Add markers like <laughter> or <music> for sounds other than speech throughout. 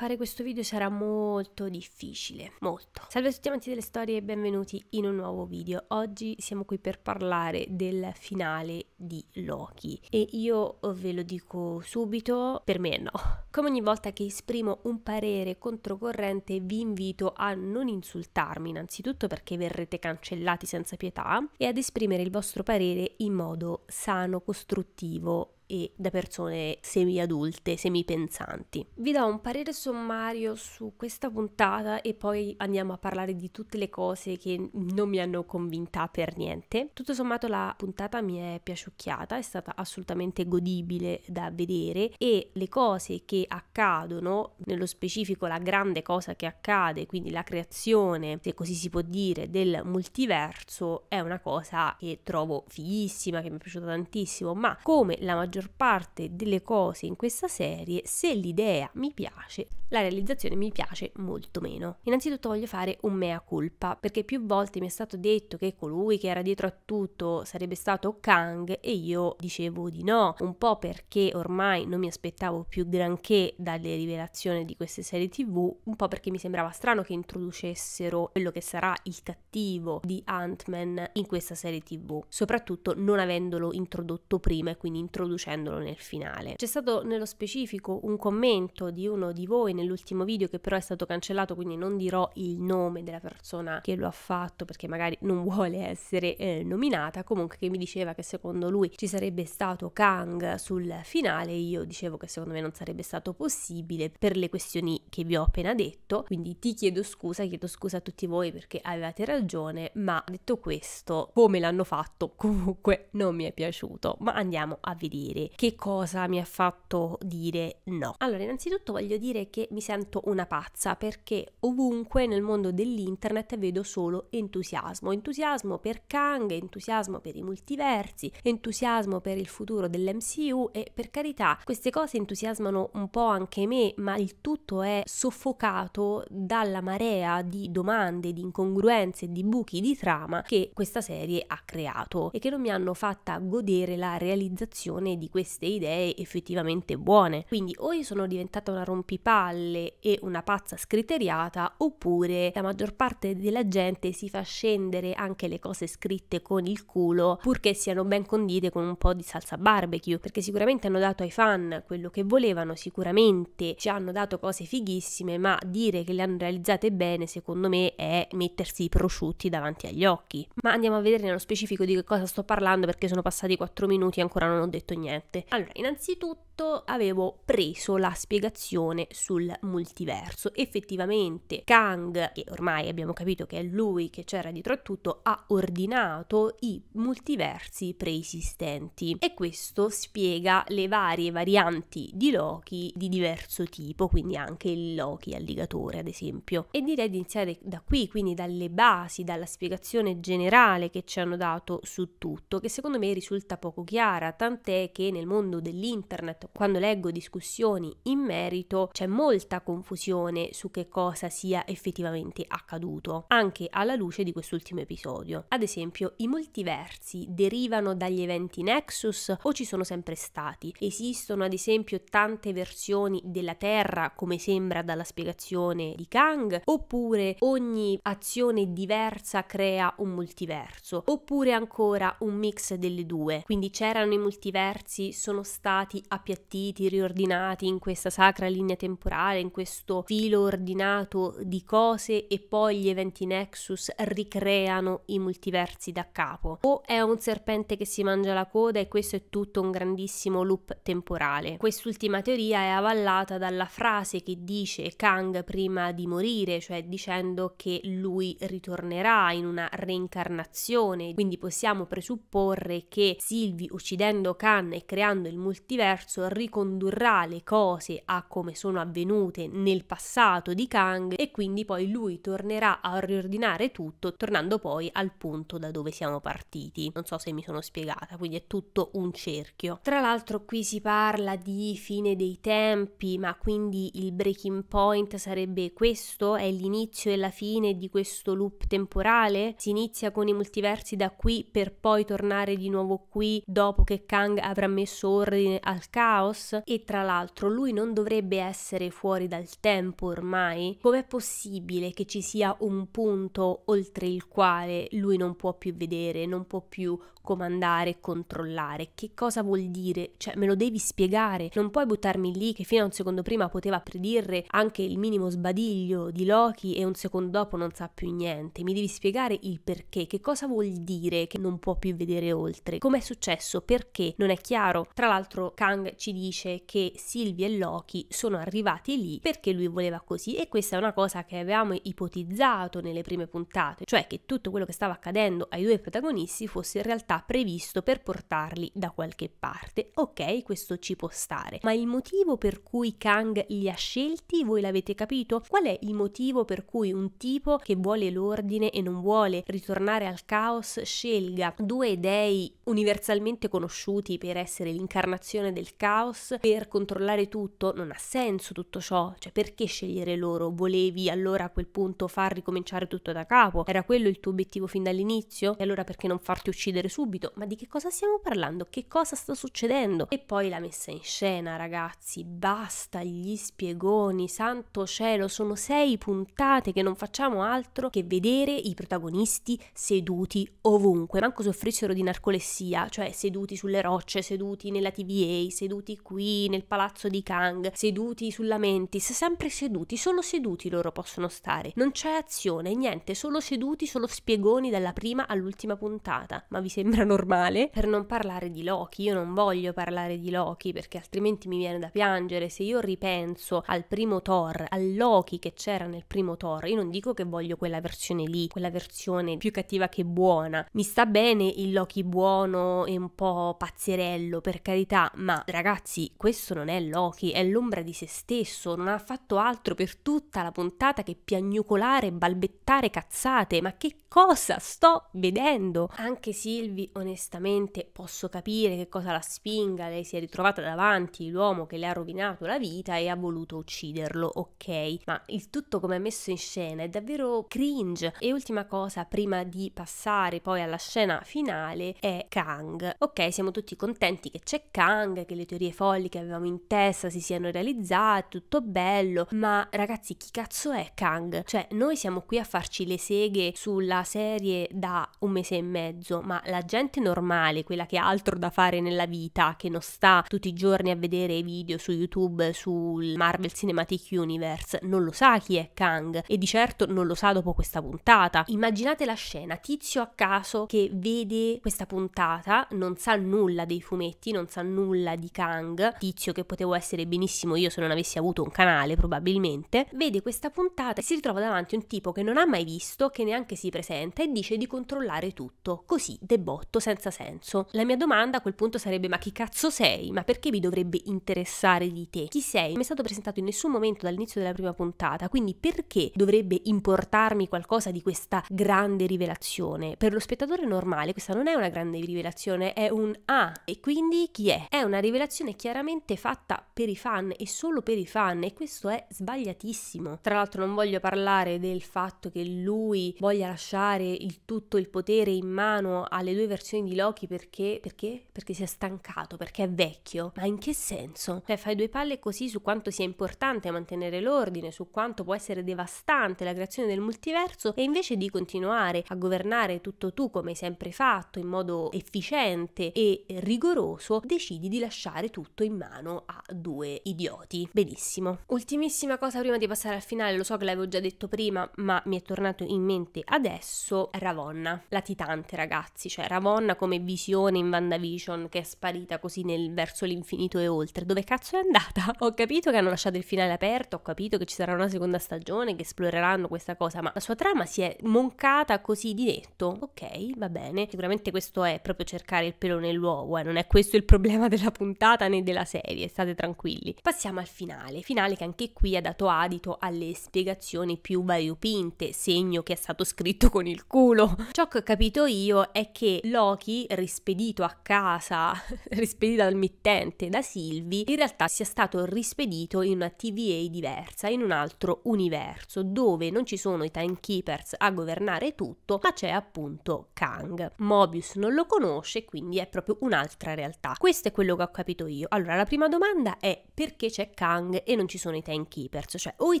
fare questo video sarà molto difficile, molto. Salve a tutti amanti delle storie e benvenuti in un nuovo video. Oggi siamo qui per parlare del finale di Loki e io ve lo dico subito, per me no. Come ogni volta che esprimo un parere controcorrente vi invito a non insultarmi innanzitutto perché verrete cancellati senza pietà e ad esprimere il vostro parere in modo sano, costruttivo e da persone semi-adulte, semi-pensanti. Vi do un parere sommario su questa puntata e poi andiamo a parlare di tutte le cose che non mi hanno convinta per niente. Tutto sommato la puntata mi è piaciucchiata, è stata assolutamente godibile da vedere e le cose che accadono, nello specifico la grande cosa che accade, quindi la creazione, se così si può dire, del multiverso, è una cosa che trovo fighissima, che mi è piaciuta tantissimo, ma come la maggior maggior parte delle cose in questa serie, se l'idea mi piace, la realizzazione mi piace molto meno. Innanzitutto voglio fare un mea culpa, perché più volte mi è stato detto che colui che era dietro a tutto sarebbe stato Kang e io dicevo di no, un po' perché ormai non mi aspettavo più granché dalle rivelazioni di queste serie tv, un po' perché mi sembrava strano che introducessero quello che sarà il cattivo di Ant-Man in questa serie tv, soprattutto non avendolo introdotto prima e quindi introducendolo nel finale. C'è stato nello specifico un commento di uno di voi nell'ultimo video che però è stato cancellato, quindi non dirò il nome della persona che lo ha fatto perché magari non <laughs> vuole essere eh, nominata, comunque che mi diceva che secondo lui ci sarebbe stato Kang sul finale, io dicevo che secondo me non sarebbe stato possibile per le questioni che vi ho appena detto, quindi ti chiedo scusa, chiedo scusa a tutti voi perché avevate ragione, ma detto questo, come l'hanno fatto <laughs> comunque non mi è piaciuto, ma andiamo a vedere che cosa mi ha fatto dire no. Allora, innanzitutto voglio dire che mi sento una pazza perché ovunque nel mondo dell'internet vedo solo entusiasmo, entusiasmo per Kang, entusiasmo per i multiversi, entusiasmo per il futuro dell'MCU e per carità queste cose entusiasmano un po' anche me, ma il tutto è soffocato dalla marea di domande, di incongruenze, di buchi di trama che questa serie ha creato e che non mi hanno fatta godere la realizzazione di queste idee effettivamente buone. Quindi o io sono diventata una rompipalle folle e una pazza scriteriata, oppure la maggior parte della gente si fa scendere anche le cose scritte con il culo, purché siano ben condite con un po' di salsa barbecue, perché sicuramente hanno dato ai fan quello che volevano, sicuramente ci hanno dato cose fighissime, ma dire che le hanno realizzate bene, secondo me, è mettersi i prosciutti davanti agli occhi. Ma andiamo a vedere nello specifico di che cosa sto parlando perché sono passati 4 minuti e ancora non ho detto niente. Allora, innanzitutto letto avevo preso la spiegazione sul multiverso. Effettivamente Kang, che ormai abbiamo capito che è lui che c'era dietro a tutto, ha ordinato i multiversi preesistenti e questo spiega le varie varianti di Loki di diverso tipo, quindi anche il Loki alligatore ad esempio. E direi di iniziare da qui, quindi dalle basi, dalla spiegazione generale che ci hanno dato su tutto, che secondo me risulta poco chiara, tant'è che nel mondo dell'internet quando leggo discussioni in merito c'è molta confusione su che cosa sia effettivamente accaduto, anche alla luce di quest'ultimo episodio. Ad esempio, i multiversi derivano dagli eventi Nexus o ci sono sempre stati? Esistono ad esempio tante versioni della Terra come sembra dalla spiegazione di Kang? Oppure ogni azione diversa crea un multiverso? Oppure ancora un mix delle due? Quindi c'erano i multiversi, sono stati appiattiti invertiti, riordinati in questa sacra linea temporale, in questo filo ordinato di cose e poi gli eventi Nexus ricreano i multiversi da capo. O è un serpente che si mangia la coda e questo è tutto un grandissimo loop temporale. Quest'ultima teoria è avallata dalla frase che dice Kang prima di morire, cioè dicendo che lui ritornerà in una reincarnazione, quindi possiamo presupporre che Sylvie uccidendo Kang e creando il multiverso ricondurrà le cose a come sono avvenute nel passato di Kang e quindi poi lui tornerà a riordinare tutto tornando poi al punto da dove siamo partiti. Non so se mi sono spiegata, quindi è tutto un cerchio. Tra l'altro qui si parla di fine dei tempi, ma quindi il breaking point sarebbe questo? È l'inizio e la fine di questo loop temporale? Si inizia con i multiversi da qui per poi tornare di nuovo qui dopo che Kang avrà messo ordine al caso? caos? E tra l'altro lui non dovrebbe essere fuori dal tempo ormai? Com'è possibile che ci sia un punto oltre il quale lui non può più vedere, non può più comandare, controllare? Che cosa vuol dire? Cioè me lo devi spiegare, non puoi buttarmi lì che fino a un secondo prima poteva predire anche il minimo sbadiglio di Loki e un secondo dopo non sa più niente, mi devi spiegare il perché, che cosa vuol dire che non può più vedere oltre, com'è successo, perché, non è chiaro. Tra l'altro Kang ci dice che Sylvie e Loki sono arrivati lì perché lui voleva così e questa è una cosa che avevamo ipotizzato nelle prime puntate, cioè che tutto quello che stava accadendo ai due protagonisti fosse in realtà previsto per portarli da qualche parte. Ok, questo ci può stare, ma il motivo per cui Kang li ha scelti, voi l'avete capito? Qual è il motivo per cui un tipo che vuole l'ordine e non vuole ritornare al caos scelga due dei universalmente conosciuti per essere l'incarnazione del caos? caos per controllare tutto, non ha senso tutto ciò, cioè perché scegliere loro? Volevi allora a quel punto far ricominciare tutto da capo? Era quello il tuo obiettivo fin dall'inizio? E allora perché non farti uccidere subito? Ma di che cosa stiamo parlando? Che cosa sta succedendo? E poi la messa in scena, ragazzi, basta gli spiegoni, santo cielo, sono sei puntate che non facciamo altro che vedere i protagonisti seduti ovunque, manco soffrissero di narcolessia, cioè seduti sulle rocce, seduti nella TVA, seduti seduti qui nel palazzo di Kang, seduti sulla mentis, sempre seduti, solo seduti loro possono stare. Non c'è azione, niente, solo seduti, solo spiegoni dalla prima all'ultima puntata. Ma vi sembra normale? Per non parlare di Loki, io non voglio parlare di Loki perché altrimenti mi viene da piangere. Se io ripenso al primo Thor, al Loki che c'era nel primo Thor, io non dico che voglio quella versione lì, quella versione più cattiva che buona. Mi sta bene il Loki buono e un po' pazzerello, per carità, ma ragazzi ragazzi, questo non è Loki, è l'ombra di se stesso, non ha fatto altro per tutta la puntata che piagnucolare, balbettare cazzate, ma che cosa sto vedendo? Anche Silvi, onestamente, posso capire che cosa la spinga, lei si è ritrovata davanti l'uomo che le ha rovinato la vita e ha voluto ucciderlo, ok? Ma il tutto come è messo in scena è davvero cringe. E ultima cosa, prima di passare poi alla scena finale, è Kang. Ok, siamo tutti contenti che c'è Kang, che le teorie teorie folli che avevamo in testa si siano realizzate, tutto bello, ma ragazzi chi cazzo è Kang? Cioè noi siamo qui a farci le seghe sulla serie da un mese e mezzo, ma la gente normale, quella che ha altro da fare nella vita, che non sta tutti i giorni a vedere video su YouTube sul Marvel Cinematic Universe, non lo sa chi è Kang e di certo non lo sa dopo questa puntata. Immaginate la scena, tizio a caso che vede questa puntata, non sa nulla dei fumetti, non sa nulla di Kang, Tang, tizio che potevo essere benissimo io se non avessi avuto un canale probabilmente, vede questa puntata e si ritrova davanti un tipo che non ha mai visto, che neanche si presenta e dice di controllare tutto, così, debotto, senza senso. La mia domanda a quel punto sarebbe ma chi cazzo sei? Ma perché mi dovrebbe interessare di te? Chi sei? Non Mi è stato presentato in nessun momento dall'inizio della prima puntata, quindi perché dovrebbe importarmi qualcosa di questa grande rivelazione? Per lo spettatore normale questa non è una grande rivelazione, è un ah, e quindi chi è? È una rivelazione promozione chiaramente fatta per i fan e solo per i fan e questo è sbagliatissimo. Tra l'altro non voglio parlare del fatto che lui voglia lasciare il tutto il potere in mano alle due versioni di Loki perché perché perché si è stancato, perché è vecchio. Ma in che senso? Cioè fai due palle così su quanto sia importante mantenere l'ordine, su quanto può essere devastante la creazione del multiverso e invece di continuare a governare tutto tu come hai sempre fatto in modo efficiente e rigoroso, decidi di lasciare lasciare tutto in mano a due idioti. Benissimo. Ultimissima cosa prima di passare al finale, lo so che l'avevo già detto prima, ma mi è tornato in mente adesso Ravonna, la titante ragazzi, cioè Ravonna come visione in Vandavision che è sparita così nel, verso l'infinito e oltre. Dove cazzo è andata? <laughs> Ho capito che hanno lasciato il finale aperto, ho capito che ci sarà una seconda stagione, che esploreranno questa cosa, ma la sua trama si è moncata così di netto. Ok, va bene. Sicuramente questo è proprio cercare il pelo nell'uovo, eh? non è questo il problema della puntata puntata né della serie, state tranquilli. Passiamo al finale, finale che anche qui ha dato adito alle spiegazioni più variopinte, segno che è stato scritto con il culo. Ciò che ho capito io è che Loki, rispedito a casa, <laughs> rispedito al mittente da Sylvie, in realtà sia stato rispedito in una TVA diversa, in un altro universo, dove non ci sono i timekeepers a governare tutto, ma c'è appunto Kang. Mobius non lo conosce, quindi è proprio un'altra realtà. Questo è quello che ho capito capito io? Allora, la prima domanda è perché c'è Kang e non ci sono i Timekeepers? Cioè, o i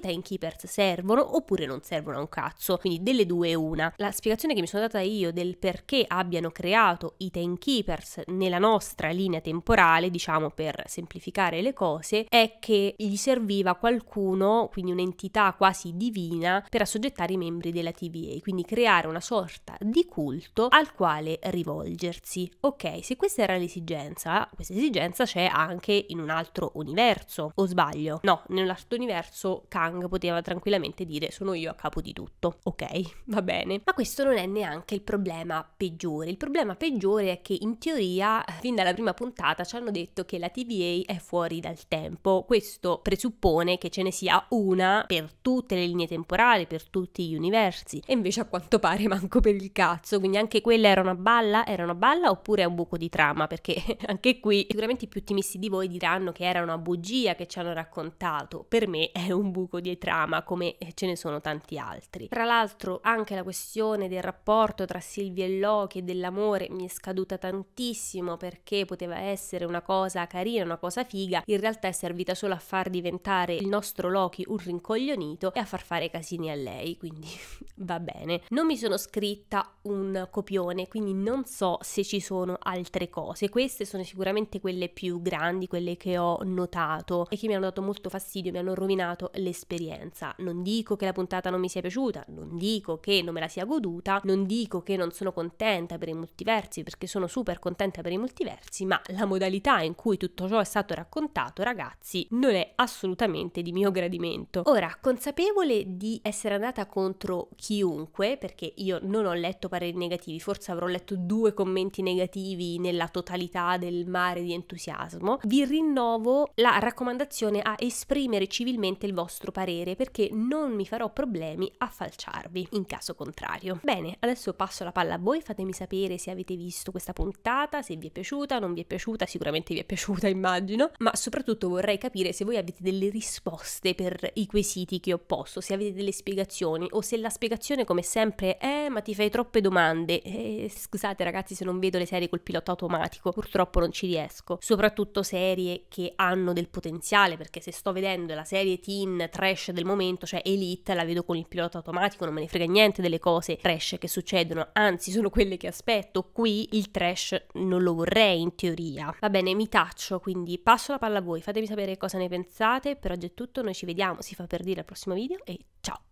Timekeepers servono oppure non servono a un cazzo, quindi delle due una. La spiegazione che mi sono data io del perché abbiano creato i Timekeepers nella nostra linea temporale, diciamo per semplificare le cose, è che gli serviva qualcuno, quindi un'entità quasi divina, per assoggettare i membri della TVA, quindi creare una sorta di culto al quale rivolgersi. Ok, se questa era l'esigenza, questa esigenza c'è anche in un altro universo, o sbaglio? No, nell'altro universo Kang poteva tranquillamente dire sono io a capo di tutto. Ok, <laughs> va bene. Ma questo non è neanche il problema peggiore. Il problema peggiore è che in teoria, eh, fin dalla prima puntata, ci hanno detto che la TVA è fuori dal tempo. Questo presuppone che ce ne sia una per tutte le linee temporali, per tutti gli universi. E invece a quanto pare manco per il cazzo. Quindi anche quella era una balla, era una balla oppure è un buco di trama? Perché <laughs> anche qui sicuramente i più più ottimisti di voi diranno che era una bugia che ci hanno raccontato, per me è un buco di trama come eh, ce ne sono tanti altri. Tra l'altro anche la questione del rapporto tra Silvia e Loki e dell'amore mi è scaduta tantissimo perché poteva essere una cosa carina, una cosa figa, in realtà è servita solo a far diventare il nostro Loki un rincoglionito e a far fare casini a lei, quindi <laughs> va bene. Non mi sono scritta un copione, quindi non so se ci sono altre cose, queste sono sicuramente quelle più grandi, quelle che ho notato e che mi hanno dato molto fastidio, mi hanno rovinato l'esperienza. Non dico che la puntata non mi sia piaciuta, non dico che non me la sia goduta, non dico che non sono contenta per i multiversi perché sono super contenta per i multiversi, ma la modalità in cui tutto ciò è stato raccontato, ragazzi, non è assolutamente di mio gradimento. Ora, consapevole di essere andata contro chiunque, perché io non ho letto pareri negativi, forse avrò letto due commenti negativi nella totalità del mare di entusiasmo, entusiasmo, vi rinnovo la raccomandazione a esprimere civilmente il vostro parere perché non mi farò problemi a falciarvi in caso contrario. Bene, adesso passo la palla a voi, fatemi sapere se avete visto questa puntata, se vi è piaciuta, non vi è piaciuta, sicuramente vi è piaciuta <laughs> immagino, ma soprattutto vorrei capire se voi avete delle risposte per i quesiti che ho posto, se avete delle spiegazioni o se la spiegazione come sempre è ma ti fai troppe domande. Eh, scusate ragazzi se non vedo le serie col pilota automatico, purtroppo non ci riesco. Soprattutto soprattutto serie che hanno del potenziale, perché se sto vedendo la serie teen trash del momento, cioè Elite, la vedo con il pilota automatico, non me ne frega niente delle cose trash che succedono, anzi sono quelle che aspetto, qui il trash non lo vorrei in teoria. Va bene, mi taccio, quindi passo la palla a voi, fatemi sapere cosa ne pensate, per oggi è tutto, noi ci vediamo, si fa per dire al prossimo video e ciao!